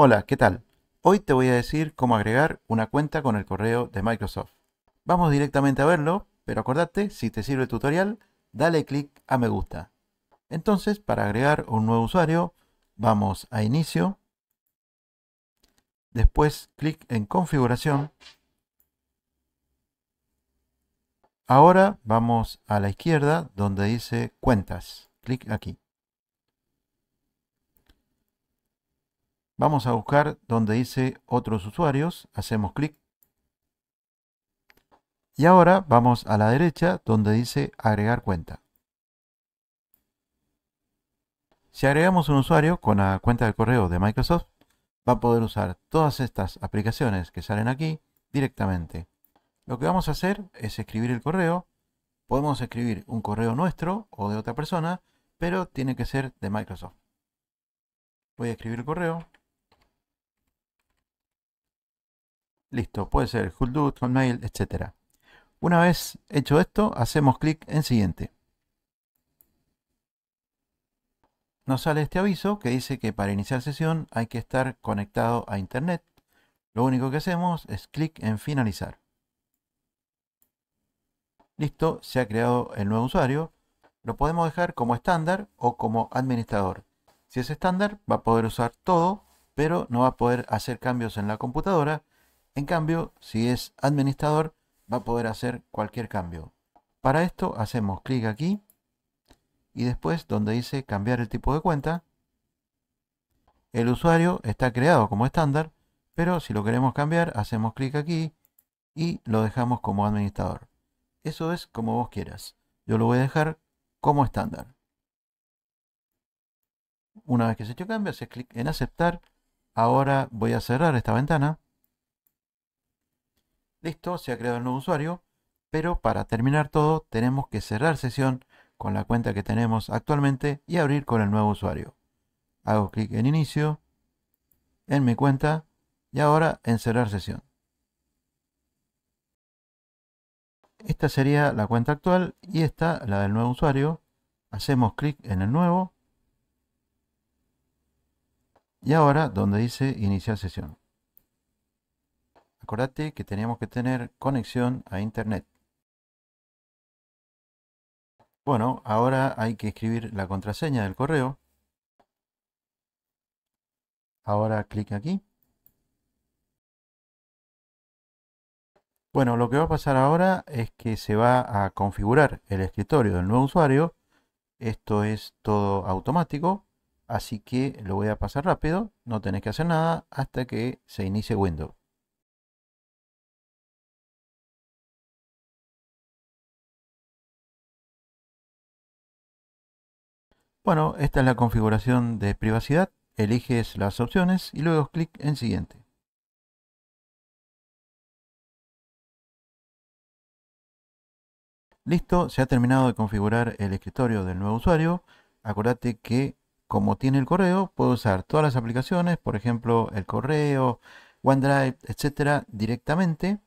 Hola, ¿qué tal? Hoy te voy a decir cómo agregar una cuenta con el correo de Microsoft. Vamos directamente a verlo, pero acordate, si te sirve el tutorial, dale clic a me gusta. Entonces, para agregar un nuevo usuario, vamos a Inicio, después clic en Configuración. Ahora vamos a la izquierda donde dice Cuentas. Clic aquí. Vamos a buscar donde dice otros usuarios, hacemos clic. Y ahora vamos a la derecha donde dice agregar cuenta. Si agregamos un usuario con la cuenta de correo de Microsoft, va a poder usar todas estas aplicaciones que salen aquí directamente. Lo que vamos a hacer es escribir el correo. Podemos escribir un correo nuestro o de otra persona, pero tiene que ser de Microsoft. Voy a escribir el correo. Listo, puede ser Huldo, Hotmail, etc. Una vez hecho esto, hacemos clic en siguiente. Nos sale este aviso que dice que para iniciar sesión hay que estar conectado a internet. Lo único que hacemos es clic en finalizar. Listo, se ha creado el nuevo usuario. Lo podemos dejar como estándar o como administrador. Si es estándar, va a poder usar todo, pero no va a poder hacer cambios en la computadora en cambio, si es administrador, va a poder hacer cualquier cambio. Para esto hacemos clic aquí y después donde dice cambiar el tipo de cuenta, el usuario está creado como estándar, pero si lo queremos cambiar, hacemos clic aquí y lo dejamos como administrador. Eso es como vos quieras. Yo lo voy a dejar como estándar. Una vez que se hecho cambio, haces clic en aceptar. Ahora voy a cerrar esta ventana. Listo, se ha creado el nuevo usuario, pero para terminar todo tenemos que cerrar sesión con la cuenta que tenemos actualmente y abrir con el nuevo usuario. Hago clic en inicio, en mi cuenta y ahora en cerrar sesión. Esta sería la cuenta actual y esta la del nuevo usuario. Hacemos clic en el nuevo y ahora donde dice iniciar sesión. Acordate que teníamos que tener conexión a internet. Bueno, ahora hay que escribir la contraseña del correo. Ahora clic aquí. Bueno, lo que va a pasar ahora es que se va a configurar el escritorio del nuevo usuario. Esto es todo automático, así que lo voy a pasar rápido. No tenés que hacer nada hasta que se inicie Windows. Bueno, esta es la configuración de privacidad. Eliges las opciones y luego clic en siguiente. Listo, se ha terminado de configurar el escritorio del nuevo usuario. Acordate que como tiene el correo, puedo usar todas las aplicaciones, por ejemplo, el correo, OneDrive, etcétera, directamente.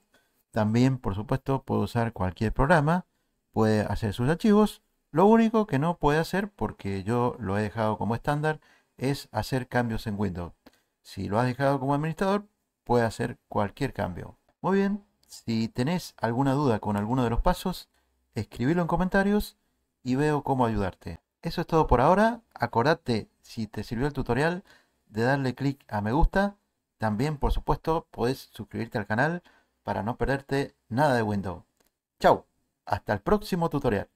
También, por supuesto, puedo usar cualquier programa, puede hacer sus archivos lo único que no puede hacer, porque yo lo he dejado como estándar, es hacer cambios en Windows. Si lo has dejado como administrador, puede hacer cualquier cambio. Muy bien, si tenés alguna duda con alguno de los pasos, escribilo en comentarios y veo cómo ayudarte. Eso es todo por ahora. Acordate, si te sirvió el tutorial, de darle clic a me gusta. También, por supuesto, podés suscribirte al canal para no perderte nada de Windows. ¡Chao! Hasta el próximo tutorial.